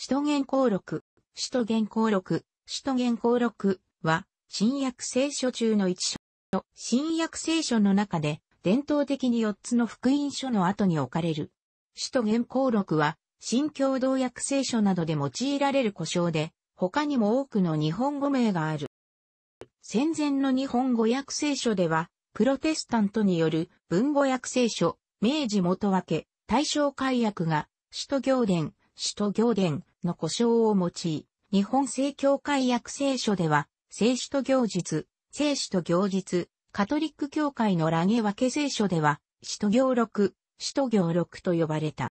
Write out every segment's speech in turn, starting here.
使徒原稿録、使徒原稿録、使徒原稿録は、新約聖書中の一書。新約聖書の中で、伝統的に4つの福音書の後に置かれる。使徒原稿録は、新共同訳聖書などで用いられる故障で、他にも多くの日本語名がある。戦前の日本語訳聖書では、プロテスタントによる文語訳聖書、明治元分け、大正解約が、首都行伝、首都行伝、の故障を用い、日本正教会約聖書では、聖書と行実、聖書と行実、カトリック教会のラゲ分け聖書では、使徒行録、使徒行録と呼ばれた。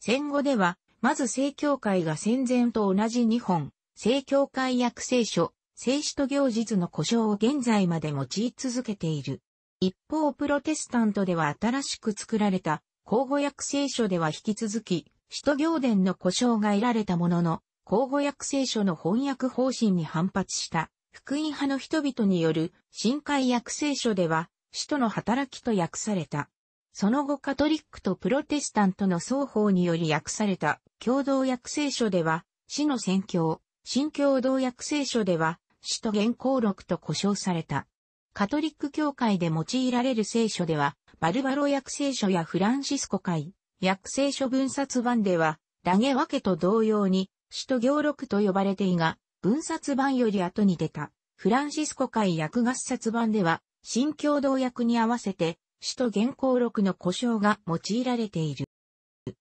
戦後では、まず正教会が戦前と同じ日本、正教会約聖書、聖使と行実の故障を現在まで用い続けている。一方、プロテスタントでは新しく作られた、口語約聖書では引き続き、使徒行伝の故障が得られたものの、口語訳聖書の翻訳方針に反発した、福音派の人々による新海訳聖書では、使徒の働きと訳された。その後カトリックとプロテスタントの双方により訳された共同訳聖書では、死の宣教、新共同訳聖書では、死と原稿録と呼称された。カトリック教会で用いられる聖書では、バルバロ訳聖書やフランシスコ会、薬聖書分冊版では、ラゲワケと同様に、首都行録と呼ばれていが、分冊版より後に出た、フランシスコ会薬合冊版では、新共同訳に合わせて、首都原稿録の故障が用いられている。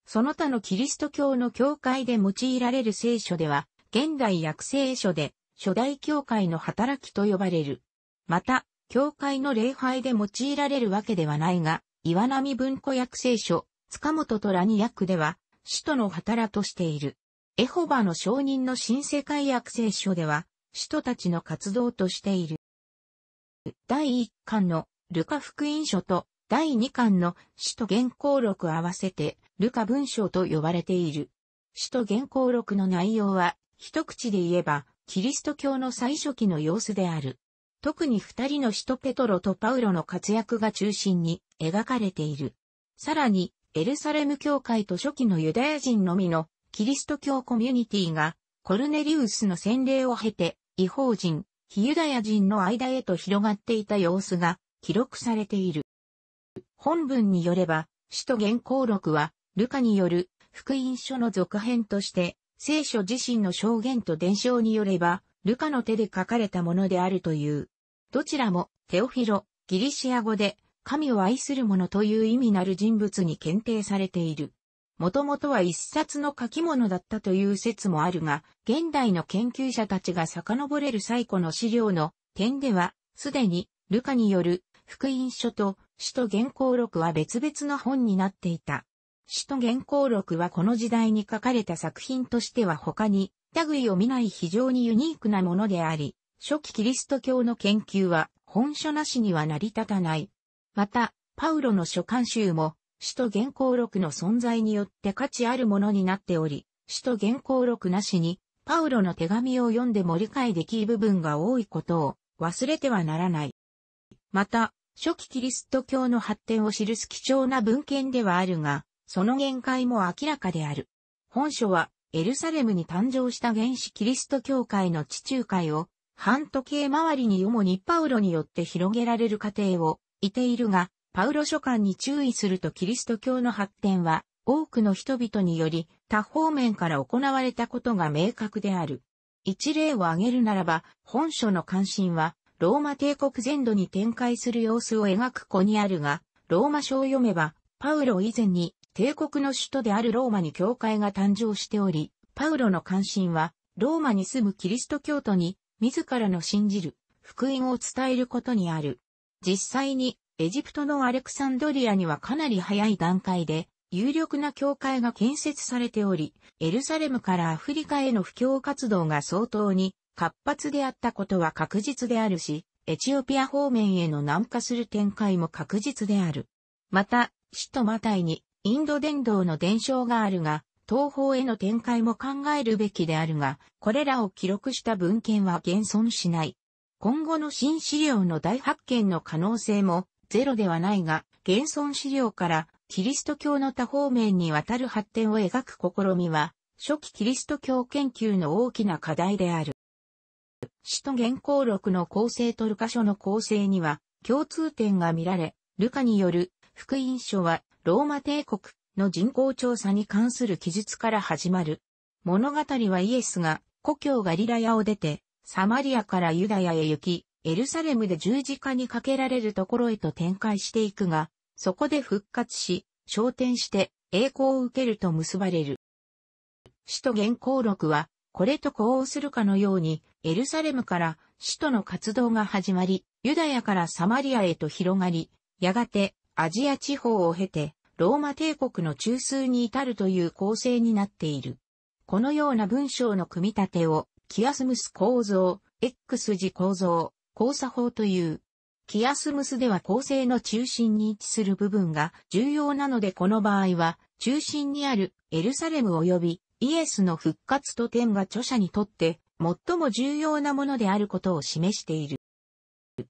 その他のキリスト教の教会で用いられる聖書では、現代薬聖書で、初代教会の働きと呼ばれる。また、教会の礼拝で用いられるわけではないが、岩波文庫薬聖書、塚本とラニクでは、使徒の働としている。エホバの証人の新世界約聖書では、使徒たちの活動としている。第1巻のルカ福音書と第2巻の使徒原稿録合わせてルカ文章と呼ばれている。使徒原稿録の内容は一口で言えばキリスト教の最初期の様子である。特に二人の使徒ペトロとパウロの活躍が中心に描かれている。さらにエルサレム教会と初期のユダヤ人のみのキリスト教コミュニティがコルネリウスの洗礼を経て、違法人、非ユダヤ人の間へと広がっていた様子が記録されている。本文によれば、使徒原稿録は、ルカによる福音書の続編として、聖書自身の証言と伝承によれば、ルカの手で書かれたものであるという。どちらも、テオフィロ、ギリシア語で、神を愛する者という意味なる人物に検定されている。もともとは一冊の書き物だったという説もあるが、現代の研究者たちが遡れる最古の資料の点では、すでに、ルカによる福音書と使徒原稿録は別々の本になっていた。使徒原稿録はこの時代に書かれた作品としては他に、類を見ない非常にユニークなものであり、初期キリスト教の研究は本書なしには成り立たない。また、パウロの書簡集も、首都原稿録の存在によって価値あるものになっており、首都原稿録なしに、パウロの手紙を読んでも理解できる部分が多いことを忘れてはならない。また、初期キリスト教の発展を記す貴重な文献ではあるが、その限界も明らかである。本書は、エルサレムに誕生した原始キリスト教会の地中海を、半時計回りに主にパウロによって広げられる過程をいているが、パウロ書簡に注意するとキリスト教の発展は多くの人々により多方面から行われたことが明確である。一例を挙げるならば、本書の関心はローマ帝国全土に展開する様子を描く子にあるが、ローマ書を読めば、パウロ以前に帝国の首都であるローマに教会が誕生しており、パウロの関心は、ローマに住むキリスト教徒に、自らの信じる、福音を伝えることにある。実際にエジプトのアレクサンドリアにはかなり早い段階で有力な教会が建設されており、エルサレムからアフリカへの布教活動が相当に活発であったことは確実であるし、エチオピア方面への南下する展開も確実である。また、使徒マタイにインド伝道の伝承があるが、東方への展開も考えるべきであるが、これらを記録した文献は現存しない。今後の新資料の大発見の可能性もゼロではないが、現存資料からキリスト教の多方面にわたる発展を描く試みは、初期キリスト教研究の大きな課題である。使徒原稿録の構成とルカ書の構成には共通点が見られ、ルカによる福音書はローマ帝国の人口調査に関する記述から始まる。物語はイエスが故郷ガリラヤを出てサマリアからユダヤへ行き、エルサレムで十字架にかけられるところへと展開していくが、そこで復活し、昇天して栄光を受けると結ばれる。使徒原稿録は、これと呼応するかのように、エルサレムから使徒の活動が始まり、ユダヤからサマリアへと広がり、やがてアジア地方を経て、ローマ帝国の中枢に至るという構成になっている。このような文章の組み立てを、キアスムス構造、X 字構造、交差法という。キアスムスでは構成の中心に位置する部分が重要なのでこの場合は、中心にあるエルサレム及びイエスの復活と点が著者にとって最も重要なものであることを示している。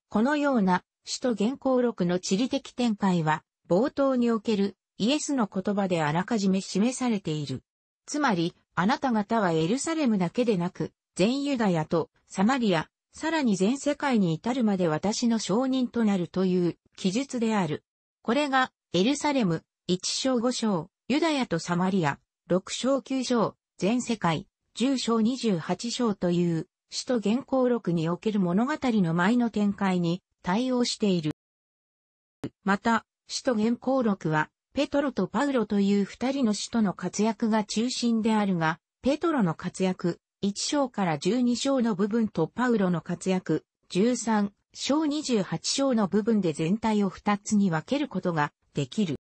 このような首都原稿録の地理的展開は冒頭におけるイエスの言葉であらかじめ示されている。つまり、あなた方はエルサレムだけでなく、全ユダヤとサマリア、さらに全世界に至るまで私の証人となるという記述である。これが、エルサレム、1章5章、ユダヤとサマリア、6章9章、全世界、10章28章という、首都原稿録における物語の前の展開に対応している。また、首都原稿録は、ペトロとパウロという二人の使徒の活躍が中心であるが、ペトロの活躍、1章から12章の部分とパウロの活躍、13章28章の部分で全体を2つに分けることができる。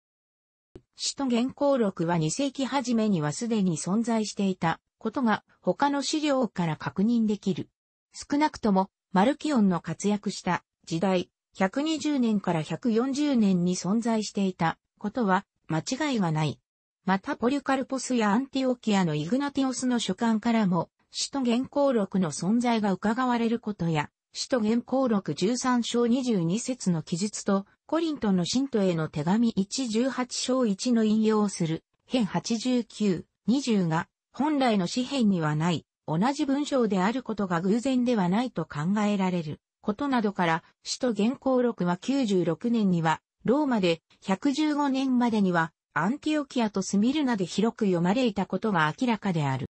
使徒原稿録は2世紀初めにはすでに存在していたことが他の資料から確認できる。少なくともマルキオンの活躍した時代、120年から140年に存在していたことは間違いがない。またポリュカルポスやアンティオキアのイグナティオスの書簡からも使徒原稿録の存在が伺われることや、使徒原稿録13章22節の記述と、コリントの信徒への手紙118章1の引用をする、編89、20が、本来の詩編にはない、同じ文章であることが偶然ではないと考えられる、ことなどから、使徒原稿録は96年には、ローマで、115年までには、アンティオキアとスミルナで広く読まれいたことが明らかである。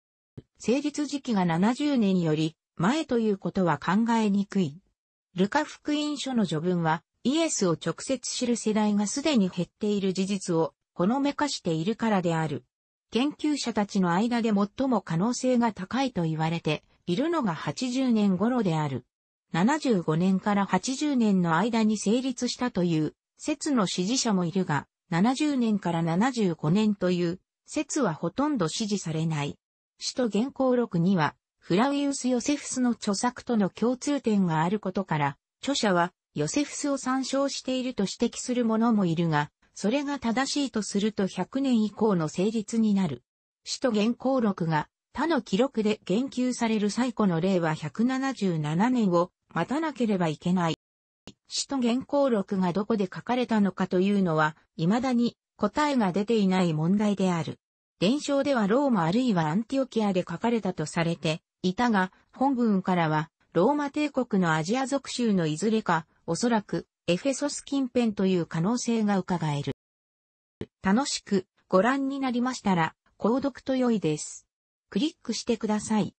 成立時期が70年より前ということは考えにくい。ルカ福音書の序文はイエスを直接知る世代がすでに減っている事実をほのめかしているからである。研究者たちの間で最も可能性が高いと言われているのが80年頃である。75年から80年の間に成立したという説の支持者もいるが、70年から75年という説はほとんど支持されない。使徒原稿録には、フラウィウス・ヨセフスの著作との共通点があることから、著者はヨセフスを参照していると指摘する者もいるが、それが正しいとすると100年以降の成立になる。使徒原稿録が他の記録で言及される最古の例は177年を待たなければいけない。使徒原稿録がどこで書かれたのかというのは、未だに答えが出ていない問題である。伝承ではローマあるいはアンティオキアで書かれたとされていたが、本文からは、ローマ帝国のアジア属州のいずれか、おそらく、エフェソス近辺という可能性が伺える。楽しくご覧になりましたら、購読と良いです。クリックしてください。